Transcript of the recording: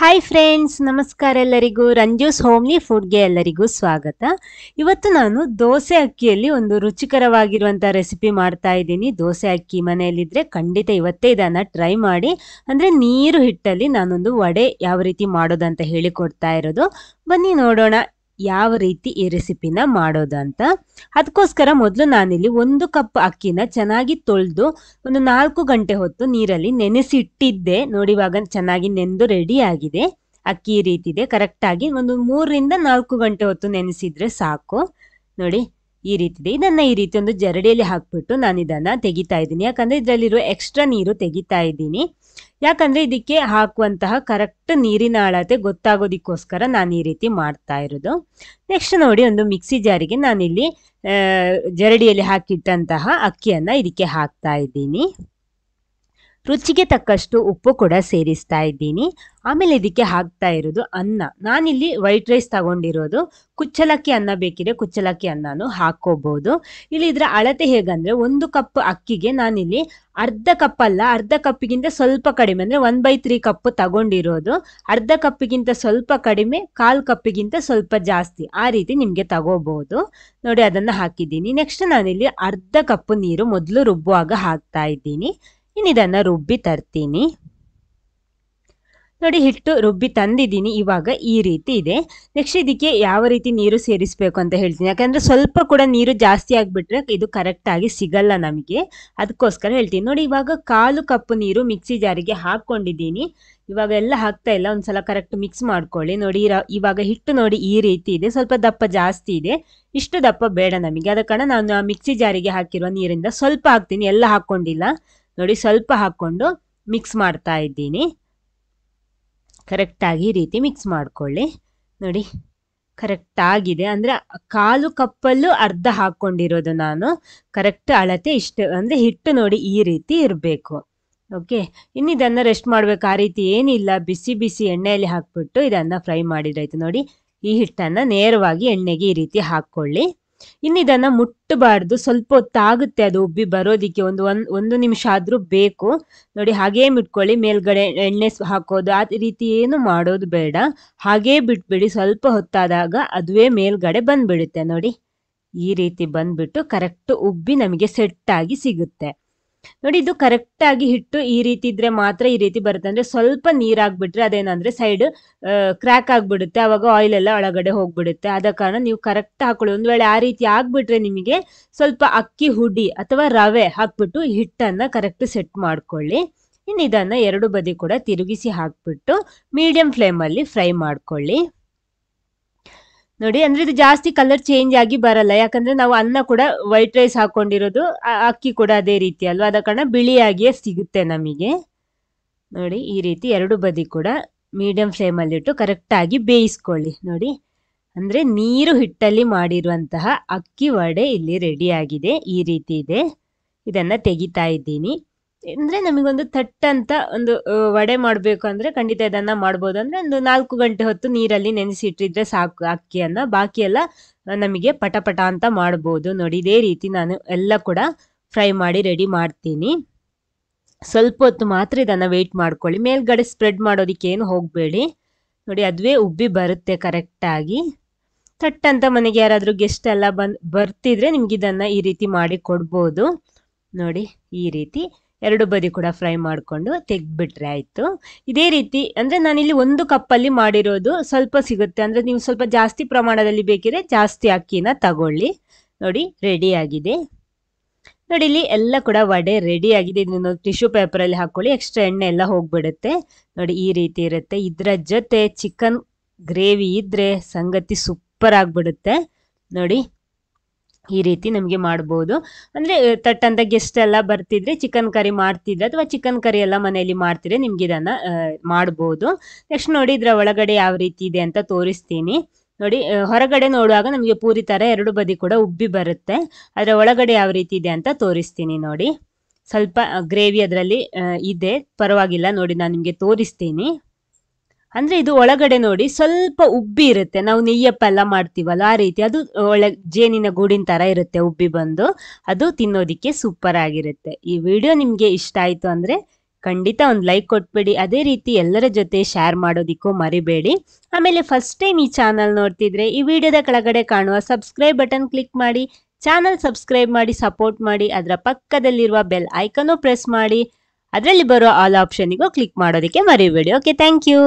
hi friends ನಮಸ್ಕಾರ ಎಲ್ಲರಿಗೂ ರಂಜೂಸ್ homely ಫುಡ್ಗೆ ಎಲ್ಲರಿಗೂ ಸ್ವಾಗತ ಇವತ್ತು ನಾನು ದೋಸೆ ಅಕ್ಕಿಯಲ್ಲಿ ಒಂದು ರುಚಿಕರವಾಗಿರುವಂಥ ರೆಸಿಪಿ ಮಾಡ್ತಾ ಇದ್ದೀನಿ ದೋಸೆ ಅಕ್ಕಿ ಮನೆಯಲ್ಲಿದ್ದರೆ ಖಂಡಿತ ಇವತ್ತೇ ಇದನ್ನು ಟ್ರೈ ಮಾಡಿ ಅಂದರೆ ನೀರು ಹಿಟ್ಟಲ್ಲಿ ನಾನೊಂದು ವಡೆ ಯಾವ ರೀತಿ ಮಾಡೋದಂತ ಹೇಳಿಕೊಡ್ತಾ ಇರೋದು ಬನ್ನಿ ನೋಡೋಣ ಯಾವ ರೀತಿ ಈ ರೆಸಿಪಿನ ಮಾಡೋದು ಅಂತ ಅದಕ್ಕೋಸ್ಕರ ಮೊದಲು ನಾನಿಲ್ಲಿ ಒಂದು ಕಪ್ ಅಕ್ಕಿನ ಚೆನ್ನಾಗಿ ತೊಳೆದು ಒಂದು ನಾಲ್ಕು ಗಂಟೆ ಹೊತ್ತು ನೀರಲ್ಲಿ ನೆನೆಸಿಟ್ಟಿದ್ದೆ ನೋಡಿವಾಗ ನೋಡಿ ಚೆನ್ನಾಗಿ ನೆಂದು ರೆಡಿ ಆಗಿದೆ ಅಕ್ಕಿ ರೀತಿ ಇದೆ ಕರೆಕ್ಟಾಗಿ ಒಂದು ಮೂರರಿಂದ ನಾಲ್ಕು ಗಂಟೆ ಹೊತ್ತು ನೆನೆಸಿದ್ರೆ ಸಾಕು ನೋಡಿ ಈ ರೀತಿ ಇದನ್ನ ಈ ರೀತಿ ಒಂದು ಜರಡಿಯಲ್ಲಿ ಹಾಕ್ಬಿಟ್ಟು ನಾನು ಇದನ್ನ ತೆಗಿತಾ ಇದ್ದೀನಿ ಯಾಕಂದ್ರೆ ಇದರಲ್ಲಿರುವ ಎಕ್ಸ್ಟ್ರಾ ನೀರು ತೆಗಿತಾ ಇದ್ದೀನಿ ಯಾಕಂದ್ರೆ ಇದಕ್ಕೆ ಹಾಕುವಂತಹ ಕರೆಕ್ಟ್ ನೀರಿನ ಅಳತೆ ಗೊತ್ತಾಗೋದಕ್ಕೋಸ್ಕರ ನಾನು ಈ ರೀತಿ ಮಾಡ್ತಾ ಇರೋದು ನೆಕ್ಸ್ಟ್ ನೋಡಿ ಒಂದು ಮಿಕ್ಸಿ ಜಾರಿಗೆ ನಾನಿಲ್ಲಿ ಜರಡಿಯಲ್ಲಿ ಹಾಕಿಟ್ಟಂತಹ ಅಕ್ಕಿಯನ್ನು ಇದಕ್ಕೆ ಹಾಕ್ತಾ ಇದ್ದೀನಿ ರುಚಿಗೆ ತಕ್ಕಷ್ಟು ಉಪ್ಪು ಕೂಡ ಸೇರಿಸ್ತಾ ಇದ್ದೀನಿ ಆಮೇಲೆ ಇದಕ್ಕೆ ಹಾಕ್ತಾ ಇರೋದು ಅನ್ನ ನಾನಿಲ್ಲಿ ವೈಟ್ ರೈಸ್ ತಗೊಂಡಿರೋದು ಕುಚ್ಚಲಕ್ಕಿ ಅನ್ನ ಬೇಕಿದ್ರೆ ಕುಚ್ಚಲಕ್ಕಿ ಅನ್ನನೂ ಹಾಕೋಬಹುದು ಇಲ್ಲಿ ಇದರ ಅಳತೆ ಹೇಗಂದ್ರೆ ಒಂದು ಕಪ್ ಅಕ್ಕಿಗೆ ನಾನಿಲ್ಲಿ ಅರ್ಧ ಕಪ್ ಅಲ್ಲ ಅರ್ಧ ಕಪ್ಪಿಗಿಂತ ಸ್ವಲ್ಪ ಕಡಿಮೆ ಅಂದ್ರೆ ಒನ್ ಬೈ ತ್ರೀ ಕಪ್ ತಗೊಂಡಿರೋದು ಅರ್ಧ ಕಪ್ಪಿಗಿಂತ ಸ್ವಲ್ಪ ಕಡಿಮೆ ಕಾಲ್ ಕಪ್ಪಿಗಿಂತ ಸ್ವಲ್ಪ ಜಾಸ್ತಿ ಆ ರೀತಿ ನಿಮ್ಗೆ ತಗೋಬಹುದು ನೋಡಿ ಅದನ್ನ ಹಾಕಿದ್ದೀನಿ ನೆಕ್ಸ್ಟ್ ನಾನಿಲ್ಲಿ ಅರ್ಧ ಕಪ್ ನೀರು ಮೊದಲು ರುಬ್ಬುವಾಗ ಹಾಕ್ತಾ ಇದ್ದೀನಿ ಇನ್ನಿದನ್ನು ರುಬ್ಬಿ ತರ್ತೀನಿ ನೋಡಿ ಹಿಟ್ಟು ರುಬ್ಬಿ ತಂದಿದ್ದೀನಿ ಇವಾಗ ಈ ರೀತಿ ಇದೆ ನೆಕ್ಸ್ಟ್ ಇದಕ್ಕೆ ಯಾವ ರೀತಿ ನೀರು ಸೇರಿಸಬೇಕು ಅಂತ ಹೇಳ್ತೀನಿ ಯಾಕಂದರೆ ಸ್ವಲ್ಪ ಕೂಡ ನೀರು ಜಾಸ್ತಿ ಆಗಿಬಿಟ್ರೆ ಇದು ಕರೆಕ್ಟಾಗಿ ಸಿಗಲ್ಲ ನಮಗೆ ಅದಕ್ಕೋಸ್ಕರ ಹೇಳ್ತೀನಿ ನೋಡಿ ಇವಾಗ ಕಾಲು ಕಪ್ಪು ನೀರು ಮಿಕ್ಸಿ ಜಾರಿಗೆ ಹಾಕ್ಕೊಂಡಿದ್ದೀನಿ ಇವಾಗ ಎಲ್ಲ ಹಾಕ್ತಾ ಇಲ್ಲ ಒಂದು ಸಲ ಕರೆಕ್ಟ್ ಮಿಕ್ಸ್ ಮಾಡ್ಕೊಳ್ಳಿ ನೋಡಿ ಇವಾಗ ಹಿಟ್ಟು ನೋಡಿ ಈ ರೀತಿ ಇದೆ ಸ್ವಲ್ಪ ದಪ್ಪ ಜಾಸ್ತಿ ಇದೆ ಇಷ್ಟು ದಪ್ಪ ಬೇಡ ನಮಗೆ ಅದ ಕಾರಣ ನಾನು ಮಿಕ್ಸಿ ಜಾರಿಗೆ ಹಾಕಿರುವ ನೀರಿಂದ ಸ್ವಲ್ಪ ಹಾಕ್ತೀನಿ ಎಲ್ಲ ಹಾಕ್ಕೊಂಡಿಲ್ಲ ನೋಡಿ ಸ್ವಲ್ಪ ಹಾಕ್ಕೊಂಡು ಮಿಕ್ಸ್ ಮಾಡ್ತಾ ಇದ್ದೀನಿ ಕರೆಕ್ಟಾಗಿ ಈ ರೀತಿ ಮಿಕ್ಸ್ ಮಾಡ್ಕೊಳ್ಳಿ ನೋಡಿ ಕರೆಕ್ಟಾಗಿದೆ ಅಂದರೆ ಕಾಲು ಕಪ್ಪಲ್ಲೂ ಅರ್ಧ ಹಾಕ್ಕೊಂಡಿರೋದು ನಾನು ಕರೆಕ್ಟ್ ಅಳತೆ ಇಷ್ಟು ಅಂದರೆ ಹಿಟ್ಟು ನೋಡಿ ಈ ರೀತಿ ಇರಬೇಕು ಓಕೆ ಇನ್ನು ಇದನ್ನು ರೆಸ್ಟ್ ಮಾಡಬೇಕು ಆ ರೀತಿ ಏನಿಲ್ಲ ಬಿಸಿ ಬಿಸಿ ಎಣ್ಣೆಯಲ್ಲಿ ಹಾಕ್ಬಿಟ್ಟು ಇದನ್ನು ಫ್ರೈ ಮಾಡಿದ್ರಾಯ್ತು ನೋಡಿ ಈ ಹಿಟ್ಟನ್ನು ನೇರವಾಗಿ ಎಣ್ಣೆಗೆ ಈ ರೀತಿ ಹಾಕ್ಕೊಳ್ಳಿ ಇನ್ನಿದನ್ನು ಮುಟ್ಟಬಾರ್ದು ಸ್ವಲ್ಪ ಹೊತ್ತಾಗುತ್ತೆ ಅದು ಉಬ್ಬಿ ಬರೋದಿಕ್ಕೆ ಒಂದು ಒಂದು ಒಂದು ನಿಮಿಷ ಆದರೂ ಬೇಕು ನೋಡಿ ಹಾಗೇ ಬಿಟ್ಕೊಳ್ಳಿ ಮೇಲ್ಗಡೆ ಎಣ್ಣೆ ಹಾಕೋದು ಆ ರೀತಿ ಏನು ಮಾಡೋದು ಬೇಡ ಹಾಗೇ ಬಿಟ್ಬಿಡಿ ಸ್ವಲ್ಪ ಹೊತ್ತಾದಾಗ ಅದುವೇ ಮೇಲ್ಗಡೆ ಬಂದ್ಬಿಡುತ್ತೆ ನೋಡಿ ಈ ರೀತಿ ಬಂದ್ಬಿಟ್ಟು ಕರೆಕ್ಟ್ ಉಬ್ಬಿ ನಮಗೆ ಸೆಟ್ಟಾಗಿ ಸಿಗುತ್ತೆ ನೋಡಿ ಇದು ಕರೆಕ್ಟಾಗಿ ಹಿಟ್ಟು ಈ ರೀತಿ ಇದ್ರೆ ಮಾತ್ರ ಈ ರೀತಿ ಬರುತ್ತೆ ಅಂದ್ರೆ ಸ್ವಲ್ಪ ನೀರಾಗ್ಬಿಟ್ರೆ ಅದೇನಂದ್ರೆ ಸೈಡ್ ಕ್ರ್ಯಾಕ್ ಆಗ್ಬಿಡುತ್ತೆ ಆವಾಗ ಆಯಿಲ್ ಎಲ್ಲ ಒಳಗಡೆ ಹೋಗ್ಬಿಡುತ್ತೆ ಆದ ಕಾರಣ ನೀವು ಕರೆಕ್ಟ್ ಹಾಕೊಳ್ಳಿ ಒಂದ್ ವೇಳೆ ಆ ರೀತಿ ಆಗಿಬಿಟ್ರೆ ನಿಮಗೆ ಸ್ವಲ್ಪ ಅಕ್ಕಿ ಹುಡಿ ಅಥವಾ ರವೆ ಹಾಕ್ಬಿಟ್ಟು ಹಿಟ್ಟನ್ನ ಕರೆಕ್ಟ್ ಸೆಟ್ ಮಾಡ್ಕೊಳ್ಳಿ ಇನ್ನು ಇದನ್ನ ಎರಡು ಬದಿ ಕೂಡ ತಿರುಗಿಸಿ ಹಾಕ್ಬಿಟ್ಟು ಮೀಡಿಯಂ ಫ್ಲೇಮಲ್ಲಿ ಫ್ರೈ ಮಾಡ್ಕೊಳ್ಳಿ ನೋಡಿ ಅಂದ್ರೆ ಇದು ಜಾಸ್ತಿ ಕಲರ್ ಚೇಂಜ್ ಆಗಿ ಬರಲ್ಲ ಯಾಕಂದ್ರೆ ನಾವು ಅನ್ನ ಕೂಡ ವೈಟ್ ರೈಸ್ ಹಾಕೊಂಡಿರೋದು ಅಕ್ಕಿ ಕೂಡ ಅದೇ ರೀತಿ ಅಲ್ವಾ ಅದ ಕಾರಣ ಬಿಳಿಯಾಗಿಯೇ ಸಿಗುತ್ತೆ ನಮಗೆ ನೋಡಿ ಈ ರೀತಿ ಎರಡು ಬದಿ ಕೂಡ ಮೀಡಿಯಂ ಫ್ಲೇಮಲ್ಲಿ ಇಟ್ಟು ಕರೆಕ್ಟಾಗಿ ಬೇಯಿಸ್ಕೊಳ್ಳಿ ನೋಡಿ ಅಂದ್ರೆ ನೀರು ಹಿಟ್ಟಲ್ಲಿ ಮಾಡಿರುವಂತಹ ಅಕ್ಕಿ ವಡೆ ಇಲ್ಲಿ ರೆಡಿ ಆಗಿದೆ ಈ ರೀತಿ ಇದೆ ಇದನ್ನ ತೆಗಿತಾ ಇದ್ದೀನಿ ಅಂದ್ರೆ ನಮಗೊಂದು ಅಂತ ಒಂದು ವಡೆ ಮಾಡಬೇಕು ಅಂದ್ರೆ ಖಂಡಿತ ಇದನ್ನ ಮಾಡ್ಬೋದು ಅಂದ್ರೆ ಒಂದು ನಾಲ್ಕು ಗಂಟೆ ಹೊತ್ತು ನೀರಲ್ಲಿ ನೆನೆಸಿಟ್ಟಿದ್ರೆ ಸಾಕು ಅಕ್ಕಿಯನ್ನು ಬಾಕಿ ಎಲ್ಲ ನಮಗೆ ಪಟಪಟ ಅಂತ ಮಾಡ್ಬೋದು ನೋಡಿ ಇದೇ ರೀತಿ ನಾನು ಎಲ್ಲ ಕೂಡ ಫ್ರೈ ಮಾಡಿ ರೆಡಿ ಮಾಡ್ತೀನಿ ಸ್ವಲ್ಪ ಹೊತ್ತು ಮಾತ್ರ ಇದನ್ನ ವೇಟ್ ಮಾಡ್ಕೊಳ್ಳಿ ಮೇಲ್ಗಡೆ ಸ್ಪ್ರೆಡ್ ಮಾಡೋದಕ್ಕೆ ಏನು ಹೋಗಬೇಡಿ ನೋಡಿ ಅದುವೇ ಉಬ್ಬಿ ಬರುತ್ತೆ ಕರೆಕ್ಟಾಗಿ ಥಟ್ ಅಂತ ಮನೆಗೆ ಯಾರಾದರೂ ಗೆಸ್ಟ್ ಎಲ್ಲ ಬಂದು ಬರ್ತಿದ್ರೆ ನಿಮ್ಗೆ ಇದನ್ನ ಈ ರೀತಿ ಮಾಡಿ ಕೊಡ್ಬೋದು ನೋಡಿ ಈ ರೀತಿ ಎರಡು ಬದಿ ಕೂಡ ಫ್ರೈ ಮಾಡಿಕೊಂಡು ತೆಗೆದ್ಬಿಟ್ರೆ ಆಯಿತು ಇದೇ ರೀತಿ ಅಂದರೆ ನಾನಿಲ್ಲಿ ಒಂದು ಕಪ್ಪಲ್ಲಿ ಮಾಡಿರೋದು ಸ್ವಲ್ಪ ಸಿಗುತ್ತೆ ಅಂದರೆ ನೀವು ಸ್ವಲ್ಪ ಜಾಸ್ತಿ ಪ್ರಮಾಣದಲ್ಲಿ ಬೇಕಿದ್ರೆ ಜಾಸ್ತಿ ಅಕ್ಕಿನ ತಗೊಳ್ಳಿ ನೋಡಿ ರೆಡಿ ಆಗಿದೆ ನೋಡಿ ಇಲ್ಲಿ ಎಲ್ಲ ಕೂಡ ವಡೆ ರೆಡಿ ಆಗಿದೆ ಇದನ್ನು ಟಿಶ್ಯೂ ಪೇಪರಲ್ಲಿ ಹಾಕ್ಕೊಳ್ಳಿ ಎಕ್ಸ್ಟ್ರಾ ಎಣ್ಣೆ ಎಲ್ಲ ಹೋಗಿಬಿಡುತ್ತೆ ನೋಡಿ ಈ ರೀತಿ ಇರುತ್ತೆ ಇದರ ಜೊತೆ ಚಿಕನ್ ಗ್ರೇವಿ ಇದ್ರೆ ಸಂಗತಿ ಸೂಪರ್ ಆಗಿಬಿಡುತ್ತೆ ನೋಡಿ ಈ ರೀತಿ ನಮಗೆ ಮಾಡ್ಬೋದು ಅಂದರೆ ತಟ್ ಗೆಸ್ಟ್ ಎಲ್ಲ ಬರ್ತಿದ್ರೆ ಚಿಕನ್ ಕರಿ ಮಾಡ್ತಿದ್ರೆ ಅಥವಾ ಚಿಕನ್ ಕರಿ ಎಲ್ಲ ಮನೆಯಲ್ಲಿ ಮಾಡ್ತಿದ್ರೆ ನಿಮ್ಗೆ ಇದನ್ನು ಮಾಡ್ಬೋದು ನೆಕ್ಸ್ಟ್ ನೋಡಿ ಇದರ ಒಳಗಡೆ ಯಾವ ರೀತಿ ಇದೆ ಅಂತ ತೋರಿಸ್ತೀನಿ ನೋಡಿ ಹೊರಗಡೆ ನೋಡುವಾಗ ನಮಗೆ ಪೂರಿ ಥರ ಎರಡು ಬದಿ ಕೂಡ ಉಬ್ಬಿ ಬರುತ್ತೆ ಅದರ ಒಳಗಡೆ ಯಾವ ರೀತಿ ಇದೆ ಅಂತ ತೋರಿಸ್ತೀನಿ ನೋಡಿ ಸ್ವಲ್ಪ ಗ್ರೇವಿ ಅದರಲ್ಲಿ ಇದೆ ಪರವಾಗಿಲ್ಲ ನೋಡಿ ನಾನು ನಿಮಗೆ ತೋರಿಸ್ತೀನಿ ಅಂದ್ರೆ ಇದು ಒಳಗಡೆ ನೋಡಿ ಸ್ವಲ್ಪ ಉಬ್ಬಿ ಇರುತ್ತೆ ನಾವು ನೆಯ್ಯಪ್ಪ ಎಲ್ಲ ಮಾಡ್ತೀವಲ್ಲ ಆ ರೀತಿ ಅದು ಒಳ್ಳೆ ಜೇನಿನ ಗೂಡಿನ ತರ ಇರುತ್ತೆ ಉಬ್ಬಿ ಬಂದು ಅದು ತಿನ್ನೋದಿಕ್ಕೆ ಸೂಪರ್ ಆಗಿರುತ್ತೆ ಈ ವಿಡಿಯೋ ನಿಮ್ಗೆ ಇಷ್ಟ ಆಯ್ತು ಅಂದ್ರೆ ಖಂಡಿತ ಒಂದು ಲೈಕ್ ಕೊಟ್ಬಿಡಿ ಅದೇ ರೀತಿ ಎಲ್ಲರ ಜೊತೆ ಶೇರ್ ಮಾಡೋದಿಕ್ಕೂ ಮರಿಬೇಡಿ ಆಮೇಲೆ ಫಸ್ಟ್ ಟೈಮ್ ಈ ಚಾನಲ್ ನೋಡ್ತಿದ್ರೆ ಈ ವಿಡಿಯೋದ ಕೆಳಗಡೆ ಕಾಣುವ ಸಬ್ಸ್ಕ್ರೈಬ್ ಬಟನ್ ಕ್ಲಿಕ್ ಮಾಡಿ ಚಾನಲ್ ಸಬ್ಸ್ಕ್ರೈಬ್ ಮಾಡಿ ಸಪೋರ್ಟ್ ಮಾಡಿ ಅದರ ಪಕ್ಕದಲ್ಲಿರುವ ಬೆಲ್ ಐಕನ್ನು ಪ್ರೆಸ್ ಮಾಡಿ ಅದರಲ್ಲಿ ಬರುವ ಆಲ್ ಆಪ್ಷನಿಗೂ ಕ್ಲಿಕ್ ಮಾಡೋದಕ್ಕೆ ಮರಿಬೇಡಿ ಓಕೆ ಥ್ಯಾಂಕ್ ಯು